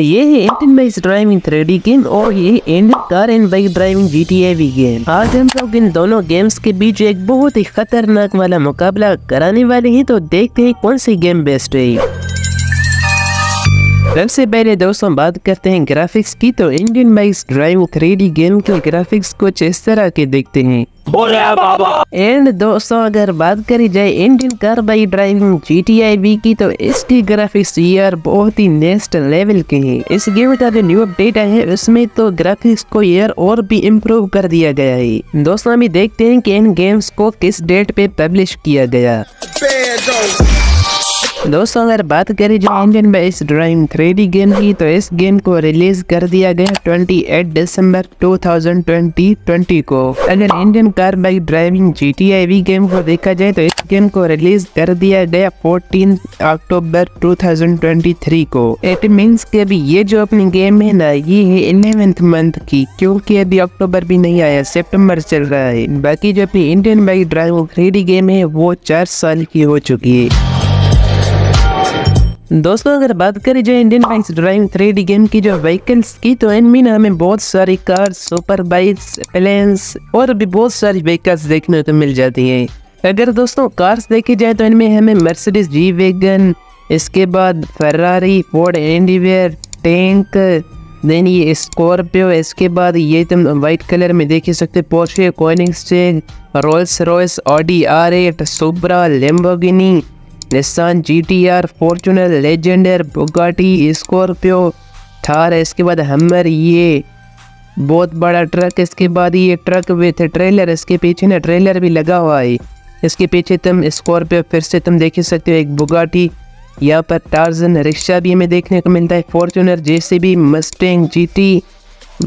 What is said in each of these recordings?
ये है एंटन बाइक ड्राइविंग थ्री गेम और ये and car and bike driving G T game आज हम लोग इन दोनों गेम्स के बीच एक बहुत ही खतरनाक वाला मुकाबला कराने वाले हैं तो देखते हैं कौन सी गेम बेस्ट है सबसे पहले दोस्तों बात करते हैं ग्राफिक्स की तो Indian bikes drive three game के ग्राफिक्स कुछ इस तरह के देखते हैं एंड दोस्तों अगर बात करी जाए Indian car by driving G T I B की तो इसकी ग्राफिक्स यार बहुत ही नेक्स्ट लेवल के हैं इस गेम का जो न्यू अपडेट है उसमें तो ग्राफिक्स को यार और भी इम्प्रूव कर दिया गया है दोस्तों अभी देखते हैं कि इन गेम्स को किस डेट पे पब्लिश किया गया तो दोस्तों अगर बात करें जो Indian based driving three game की तो इस गेम को रिलीज कर दिया गया 28 दिसंबर 2020 को अगर Indian car bike driving G T game को देखा जाए तो इस गेम को रिलीज कर दिया गया 14 अक्टूबर 2023 को इट मीन्स कि अभी ये जो अपनी गेम है ना ये है इलेवेंथ मंथ की क्योंकि अभी अक्टूबर भी नहीं आया सेप्टेम्बर चल रहा है बाकी जो अपनी Indian bike driving three game है वो चार साल की हो चुकी है दोस्तों अगर बात करें जो Indian bikes driving three game की जो व्हीकल्स की तो इनमें हमें बहुत सारी कार सुपर बाइक्स प्लेन्स और भी बहुत सारी व्हीकल्स देखने को मिल जाती हैं अगर दोस्तों कार्स देखी जाए तो इनमें हमें मर्सिडीज जी वेगन इसके बाद Ferrari Ford Endeavour tank then ये स्कॉर्पियो इसके बाद ये तुम वाइट कलर में देख ही सकते Porsche Koenigsegg Rolls Royce Audi R eight Supra Lamborghini Nissan G T R Fortuner Legender Bugatti Scorpio Thar है इसके बाद हमर ये बहुत बड़ा ट्रक इसके बाद ये ट्रक विथ ट्रेलर इसके पीछे ना ट्रेलर भी लगा हुआ है इसके पीछे तुम स्कॉर्पियो फिर से तुम देख सकते हो एक बुगाटी यहाँ पर टार्जन रिक्शा भी हमें देखने को मिलता है फॉर्चुनर जैसे भी Mustang Mustang G T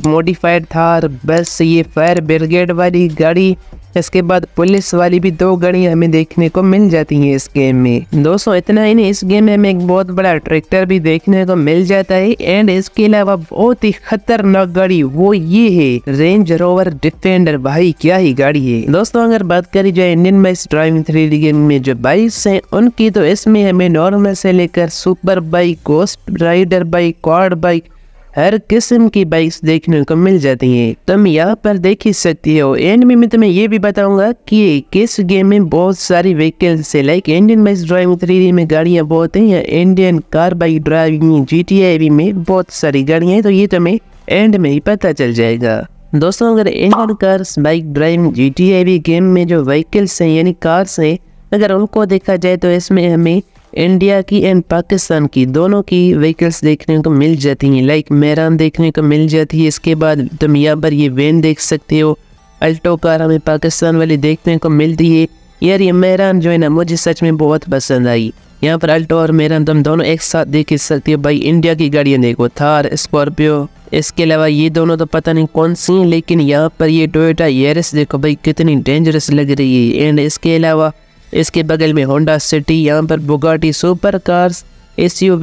modified Thar बस ये फायर ब्रिगेड वाली गाड़ी इसके बाद पुलिस वाली भी दो गाड़ी हमें देखने को मिल जाती हैं इस गेम में दोस्तों इतना ही नहीं इस गेम में हमें एक बहुत बड़ा ट्रैक्टर भी देखने को मिल जाता है एंड इसके अलावा बहुत ही खतरनाक गाड़ी वो ये है रेंज रोवर डिफेंडर भाई क्या ही गाड़ी है दोस्तों अगर बात करी जाए Indian bike driving three game में जो बाइक्स है उनकी तो इसमें हमें नॉर्मल से लेकर super bike ghost rider bike कॉर्ड बाइक हर किस्म की बाइक्स देखने को मिल जाती हैं तुम यहाँ पर देख ही सकती हो एंड में मैं तुम्हें ये भी बताऊंगा कि किस गेम में बहुत सारी व्हीकल्स है like Indian bike driving three में गाड़ियाँ बहुत हैं या Indian car bike driving G में बहुत सारी गाड़ियाँ हैं तो ये तुम्हें एंड में ही पता चल जाएगा दोस्तों अगर Indian cars bike driving G game में जो व्हीकल्स हैं यानी कार्स हैं अगर उनको देखा जाए तो इसमें हमें इंडिया की एंड पाकिस्तान की दोनों की व्हीकल्स देखने को मिल जाती हैं लाइक मैरान देखने को मिल जाती है इसके बाद तुम यहाँ पर ये वैन देख सकते हो अल्टो कार हमें पाकिस्तान वाली देखने को मिलती है यार ये मैरान जो है ना मुझे सच में बहुत पसंद आई यहाँ पर अल्टो और मैरान तुम दोनों एक साथ देख सकते हो भाई इंडिया की गाड़ियाँ देखो थार स्कॉर्पियो इसके अलावा ये दोनों तो पता नहीं कौन सी हैं लेकिन यहाँ पर ये टोयोटा येरस देखो भाई कितनी डेंजरस लग रही है एंड इसके अलावा इसके बगल में होंडा सिटी यहाँ पर Bugatti super cars S U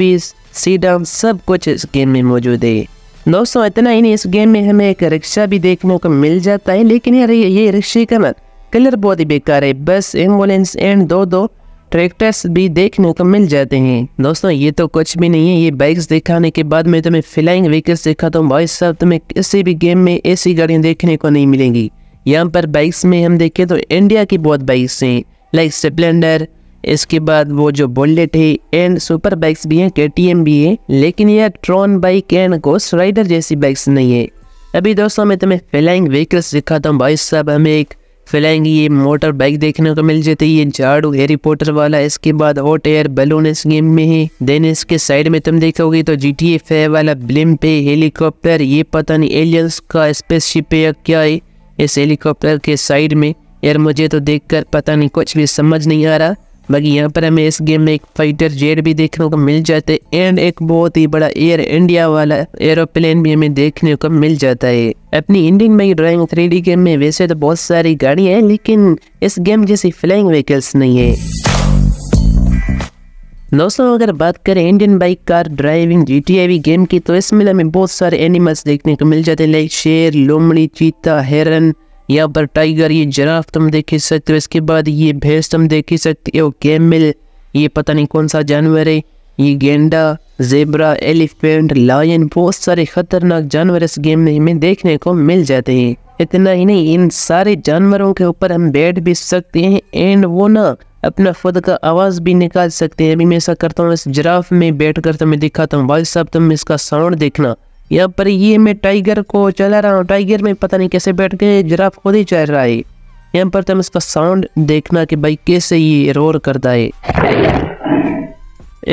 सब कुछ इस गेम में मौजूद है दोस्तों इतना ही नहीं इस गेम में हमें एक रिक्शा भी देखने को मिल जाता है लेकिन यार ये, ये रिक्शे का ना कलर बहुत ही बेकार है बस एम्बुलेंस एंड दो दो ट्रैक्टर्स भी देखने को मिल जाते हैं दोस्तों ये तो कुछ भी नहीं है ये बाइक्स दिखाने के बाद में तुम्हें फ्लाइंग व्हीकल्स देखा तो भाई साहब तुम्हें किसी भी गेम में ऐसी गाड़ियाँ देखने को नहीं मिलेंगी यहाँ पर बाइक्स में हम देखें तो इंडिया की बहुत बाइक्स हैं लाइक स्प्लेंडर इसके बाद वो जो बुलेट है एंड सुपर बाइक्स भी हैं के भी है लेकिन यह Tron bike and Ghost Rider जैसी बाइक्स नहीं है अभी दोस्तों मैं तुम्हें फ्लाइंग व्हीकल्स दिखाता हूँ भाई साहब हमें एक फ्लाइंग ये मोटर बाइक देखने को मिल जाती है ये झाड़ू हैरी पोटर वाला इसके बाद हॉट एयर बलून इस गेम में है देन इसके साइड में तुम देखोगे तो जी टी एफ वाला ब्लिम पे हेलीकॉप्टर ये पता नहीं एलियंस का स्पेसशिप है क्या है इस हेलीकॉप्टर के साइड में यार मुझे तो देखकर पता नहीं कुछ भी समझ नहीं आ रहा बाकी यहाँ पर हमें इस गेम में एक फाइटर जेट भी देखने को मिल जाते एंड एक बहुत ही बड़ा एयर इंडिया वाला एरोप्लेन भी हमें देखने को मिल जाता है अपनी इंडियन में ड्राइंग थ्री गेम में वैसे तो बहुत सारी गाड़ियाँ हैं लेकिन इस गेम जैसी फ्लाइंग व्हीकल्स नहीं है दोस्तों अगर बात करें Indian bike car driving G game की तो इसमें हमें बहुत सारे एनिमल्स देखने को मिल जाते हैं लाइक शेर लोमड़ी चीता हेरन यहाँ पर टाइगर ये जराफ तुम देख ही सकते हो इसके बाद ये भैंस तुम देख ही सकते हो कैमिल ये पता नहीं कौन सा जानवर है ये गेंडा जेबरा एलिफेंट लायन बहुत सारे खतरनाक जानवर इस गेम में हमें देखने को मिल जाते हैं इतना ही नहीं इन सारे जानवरों के ऊपर हम बैठ भी सकते हैं एंड वो ना अपना खुद का आवाज़ भी निकाल सकते हैं अभी मैं ऐसा करता हूँ इस जराफ में बैठ कर तुम्हें दिखाता हूँ भाई साहब तुम इसका साउंड देखना यहाँ पर ये मैं टाइगर को चला रहा हूँ टाइगर में पता नहीं कैसे बैठ गए जरा खुद ही चल रहा है यहाँ पर तुम तो इसका साउंड देखना कि भाई कैसे ये रोर करता है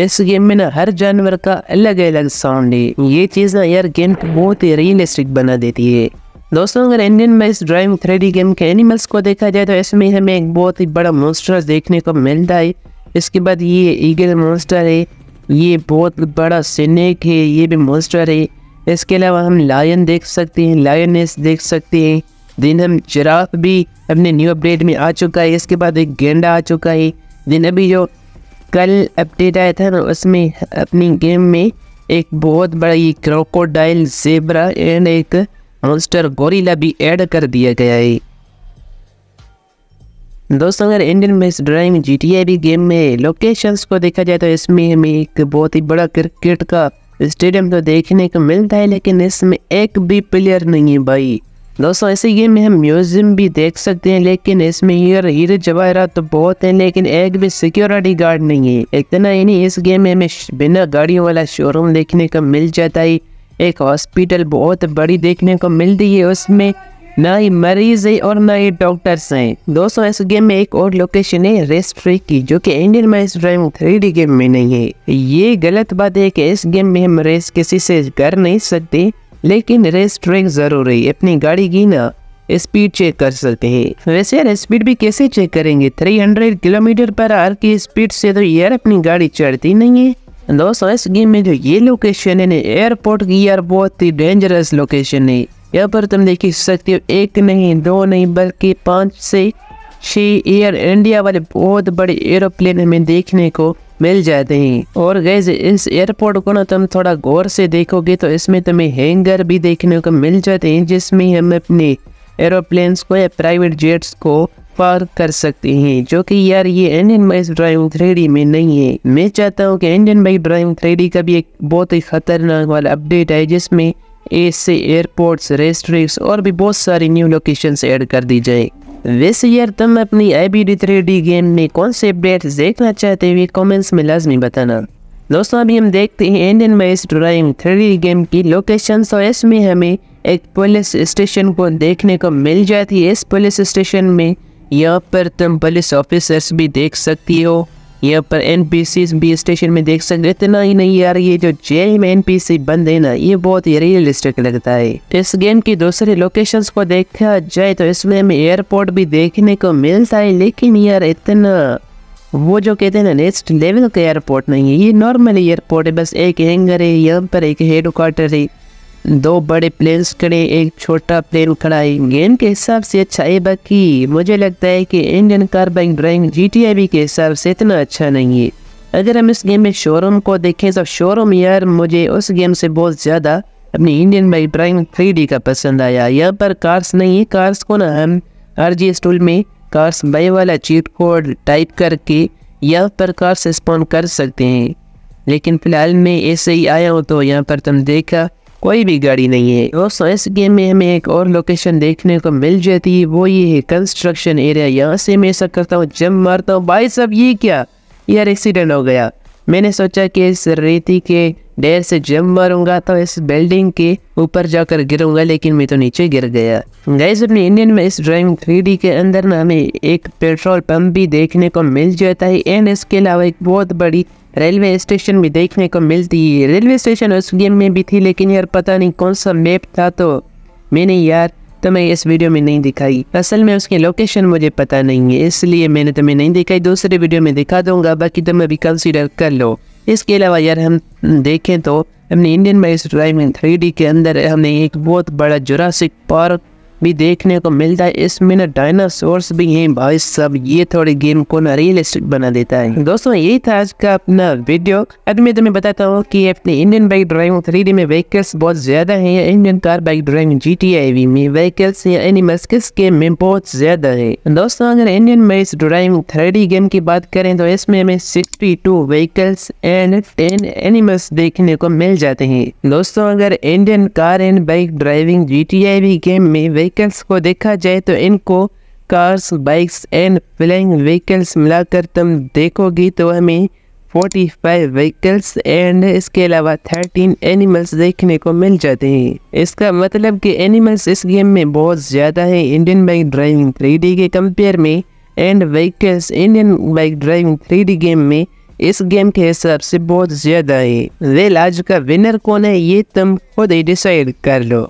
इस गेम में ना हर जानवर का अलग अलग साउंड है ये चीज़ ना यार गेम को बहुत ही रियलिस्टिक बना देती है दोस्तों अगर इंडियन में इस ड्राइविंग थ्री गेम के एनिमल्स को देखा जाए तो इसमें हमें एक बहुत ही बड़ा मोस्टर देखने को मिलता है इसके बाद ये ईगल मोस्टर है ये बहुत बड़ा स्नेक है ये भी मोस्टर है इसके अलावा हम लायन देख सकते हैं लायनेस देख सकते हैं दिन हम जराफ भी अपने न्यू अपडेट में आ चुका है इसके बाद एक गेंडा आ चुका है दिन अभी जो कल अपडेट आया था ना उसमें अपनी गेम में एक बहुत बड़ा ये क्रोकोडाइल जेबरा एंड एक मॉन्स्टर गोरिला भी ऐड कर दिया गया है दोस्तों अगर Indian match driving G T भी गेम में लोकेशंस को देखा जाए तो इसमें हमें एक बहुत ही बड़ा क्रिकेट का स्टेडियम तो देखने को मिलता है लेकिन इसमें एक भी प्लेयर नहीं है भाई दोस्तों ऐसे गेम में हम म्यूजियम भी देख सकते हैं लेकिन इसमें हीर हीरे जवाहरा तो बहुत हैं लेकिन एक भी सिक्योरिटी गार्ड नहीं है इतना ही नहीं इस गेम में हमें बिना गाड़ियों वाला शोरूम देखने को मिल जाता है एक हॉस्पिटल बहुत बड़ी देखने को मिलती है उसमें ना ही मरीज है और ना ही डॉक्टर्स हैं दोस्तों इस गेम में एक और लोकेशन है रेस्ट फ्री की जो कि Indian match driving three game में नहीं है ये गलत बात है कि इस गेम में हम रेस किसी से कर नहीं सकते लेकिन रेस ट्रैक जरूर है अपनी गाड़ी की ना स्पीड चेक कर सकते हैं वैसे यार स्पीड भी कैसे चेक करेंगे 300 किलोमीटर पर आर की स्पीड से तो यार अपनी गाड़ी चढ़ती नहीं है दोस्तों इस गेम में जो ये लोकेशन है एयरपोर्ट की यार बहुत ही डेंजरस लोकेशन है यहाँ पर तुम देख सकते हो एक नहीं दो नहीं बल्कि पाँच से छह एयर इंडिया वाले बहुत बड़े एरोप्लेन हमें देखने को मिल जाते हैं और गैज इस एयरपोर्ट को ना तुम थोड़ा गौर से देखोगे तो इसमें तुम्हें हैंगर भी देखने को मिल जाते हैं जिसमें हम अपने एरोप्लेन को या प्राइवेट जेट्स को पार कर सकते हैं जो कि यार ये इंडियन बाइक ड्राइविंग थ्री में नहीं है मैं चाहता हूँ कि इंडियन बाइक ड्राइविंग थ्री का भी एक बहुत ही खतरनाक वाला अपडेट है जिसमें इससे एयरपोर्ट्स रेस्ट्रिक्स और भी बहुत सारी न्यू लोकेशंस ऐड कर दी जाए वैसे यार तुम अपनी I B D three D game में कौन से अपडेट देखना चाहते हुए कमेंट्स में लाजमी बताना दोस्तों अभी हम देखते हैं Indian mess driving three game की लोकेशन तो इसमें हमें एक पुलिस स्टेशन को देखने को मिल जाती है इस पुलिस स्टेशन में यहाँ पर तुम पुलिस ऑफिसर्स भी देख सकती हो यहाँ पर एन भी स्टेशन में देख सकते इतना ही नहीं यार ये जो जेल में एन बंद है ना ये बहुत ही रियलिस्टिक लगता है इस गेम की दूसरी लोकेशन को देखा जाए तो इसमें हमें एयरपोर्ट भी देखने को मिलता है लेकिन यार इतना वो जो कहते हैं ना नेक्स्ट लेवल का एयरपोर्ट नहीं है ये नॉर्मल एयरपोर्ट है बस एक हैंगर है यहाँ पर एक हेड क्वार्टर है दो बड़े प्लेन्स खड़े एक छोटा प्लेन खड़ा है गेम के हिसाब से अच्छा है बाकी मुझे लगता है कि Indian car bike driving G के हिसाब से इतना अच्छा नहीं है अगर हम इस गेम में शोरूम को देखें तो शोरूम यार मुझे उस गेम से बहुत ज़्यादा अपनी इंडियन बाइक ड्राइंग थ्री का पसंद आया यहाँ पर कार्स नहीं है कार्स को ना हम आर जी स्टूल में कार्स बाई वाला चीट कोड टाइप करके यहाँ पर कार्स स्पॉन कर सकते हैं लेकिन फ़िलहाल मैं ऐसे ही आया हूँ तो यहाँ पर तुम देखा कोई भी गाड़ी नहीं है दोस्तों इस गेम में हमें एक और लोकेशन देखने को मिल जाती है वो ये है कंस्ट्रक्शन एरिया यहाँ से मैं ऐसा करता हूँ जम मारता हूँ भाई साहब ये क्या यार एक्सीडेंट हो गया मैंने सोचा कि इस रेती के डेर से जम मारूंगा तो इस बिल्डिंग के ऊपर जाकर गिरूंगा लेकिन मैं तो नीचे गिर गया गैस अपने इंडियन में इस ड्राइंग थ्री के अंदर ना हमें एक पेट्रोल पंप भी देखने को मिल जाता है एंड इसके अलावा एक बहुत बड़ी रेलवे स्टेशन भी देखने को मिलती है रेलवे स्टेशन उस गेम में भी थी लेकिन यार पता नहीं कौन सा मैप था तो मैंने यार तुम्हें इस वीडियो में नहीं दिखाई असल में उसकी लोकेशन मुझे पता नहीं है इसलिए मैंने तुम्हें नहीं दिखाई दूसरे वीडियो में दिखा दूंगा बाकी तुम अभी कंसिडर कर लो इसके अलावा यार हम देखें तो हमने इंडियन बाइस ड्राइविंग थ्री के अंदर हमने एक बहुत बड़ा जुरासिक पार्क भी देखने को मिलता है इसमें ना डायनासोर्स भी हैं भाई सब ये थोड़ी गेम को ना रियलिस्टिक बना देता है दोस्तों यही था आज का अपना वीडियो अब मैं तुम्हें बताता हूँ कि अपने इंडियन बाइक ड्राइविंग थ्री में व्हीकल्स बहुत ज्यादा है Indian car bike driving G T I V में व्हीकल्स या एनिमल्स किस गेम में बहुत ज्यादा है दोस्तों अगर Indian bike driving three game की बात करें तो इसमें हमें sixty two vehicles and ten animals देखने को मिल जाते हैं दोस्तों अगर Indian car and bike driving G T I V game में व्हीकल्स को देखा जाए तो इनको cars bikes and flying vehicles मिलाकर तुम देखोगी तो हमें 45 व्हीकल्स एंड इसके अलावा 13 एनिमल्स देखने को मिल जाते हैं इसका मतलब कि एनिमल्स इस गेम में बहुत ज़्यादा है इंडियन बाइक ड्राइविंग थ्री के कंपेयर में and vehicles Indian bike driving three game में इस गेम के हिसाब से बहुत ज़्यादा है वेल आज का विनर कौन है ये तुम खुद ही डिसाइड कर लो